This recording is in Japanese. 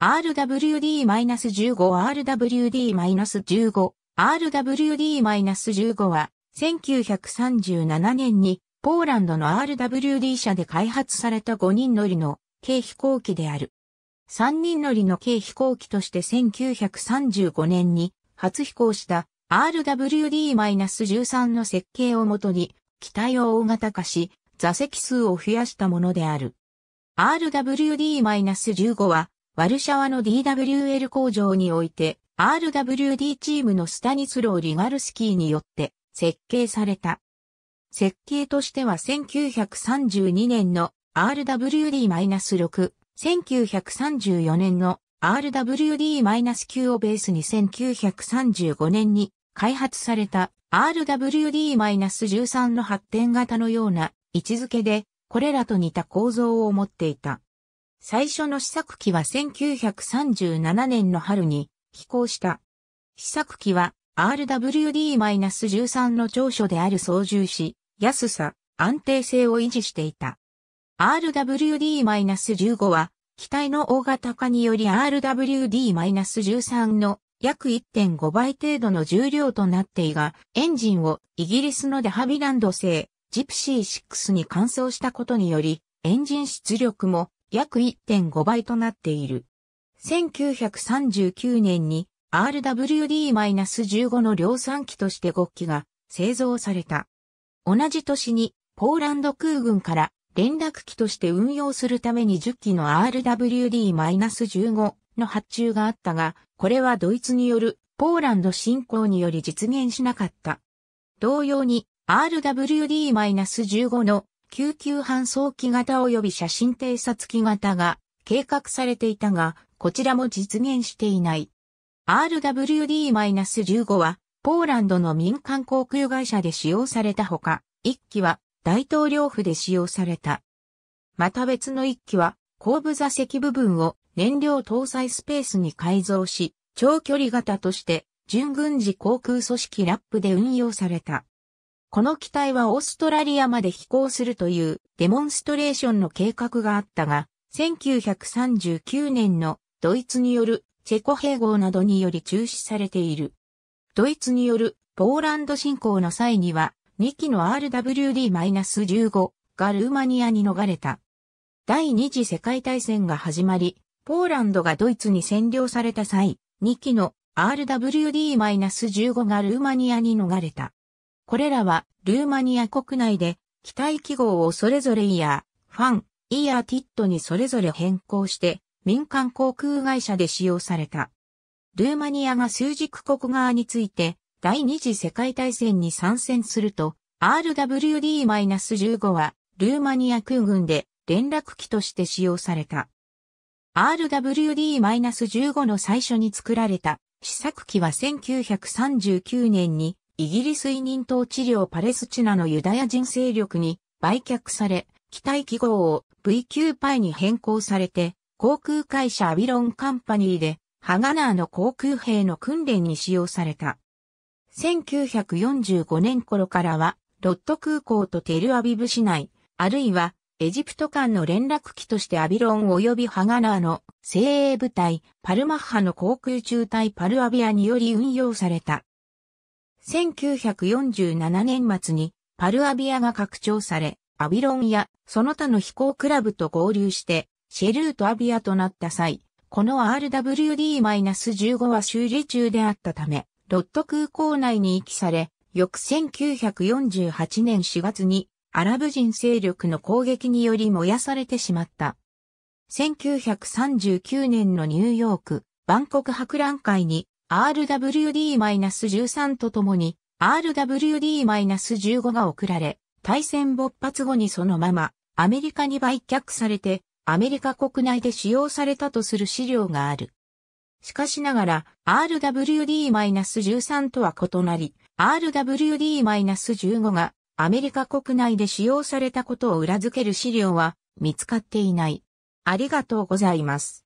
RWD-15RWD-15 RWD-15 は1937年にポーランドの RWD 社で開発された5人乗りの軽飛行機である。3人乗りの軽飛行機として1935年に初飛行した RWD-13 の設計をもとに機体を大型化し座席数を増やしたものである。RWD-15 はワルシャワの DWL 工場において、RWD チームのスタニスロー・リガルスキーによって設計された。設計としては1932年の RWD-6、1934年の RWD-9 をベースに1935年に開発された RWD-13 の発展型のような位置づけで、これらと似た構造を持っていた。最初の試作機は1937年の春に飛行した。試作機は RWD-13 の長所である操縦し、安さ、安定性を維持していた。RWD-15 は、機体の大型化により RWD-13 の約1.5倍程度の重量となっていが、エンジンをイギリスのデハビランド製ジプシー6に換装したことにより、エンジン出力も約1.5倍となっている。1939年に RWD-15 の量産機として5機が製造された。同じ年にポーランド空軍から連絡機として運用するために10機の RWD-15 の発注があったが、これはドイツによるポーランド侵攻により実現しなかった。同様に RWD-15 の救急搬送機型及び写真偵察機型が計画されていたが、こちらも実現していない。RWD-15 は、ポーランドの民間航空会社で使用されたほか、1機は大統領府で使用された。また別の1機は、後部座席部分を燃料搭載スペースに改造し、長距離型として、準軍事航空組織ラップで運用された。この機体はオーストラリアまで飛行するというデモンストレーションの計画があったが、1939年のドイツによるチェコ併合などにより中止されている。ドイツによるポーランド侵攻の際には2機の RWD-15 がルーマニアに逃れた。第二次世界大戦が始まり、ポーランドがドイツに占領された際、2機の RWD-15 がルーマニアに逃れた。これらはルーマニア国内で機体記号をそれぞれイヤー、ファン、イヤーティットにそれぞれ変更して民間航空会社で使用された。ルーマニアが枢軸国側について第二次世界大戦に参戦すると RWD-15 はルーマニア空軍で連絡機として使用された。RWD-15 の最初に作られた試作機は1939年にイギリス委任統治領パレスチナのユダヤ人勢力に売却され、機体記号を VQ パイに変更されて、航空会社アビロンカンパニーで、ハガナーの航空兵の訓練に使用された。1945年頃からは、ロット空港とテルアビブ市内、あるいはエジプト間の連絡機としてアビロン及びハガナーの精鋭部隊、パルマッハの航空中隊パルアビアにより運用された。1947年末にパルアビアが拡張され、アビロンやその他の飛行クラブと合流して、シェルートアビアとなった際、この RWD-15 は修理中であったため、ロット空港内に遺棄され、翌1948年4月にアラブ人勢力の攻撃により燃やされてしまった。1939年のニューヨーク、万国博覧会に RWD-13 とともに RWD-15 が送られ、対戦勃発後にそのままアメリカに売却されて、アメリカ国内で使用されたとする資料がある。しかしながら、RWD-13 とは異なり、RWD-15 がアメリカ国内で使用されたことを裏付ける資料は見つかっていない。ありがとうございます。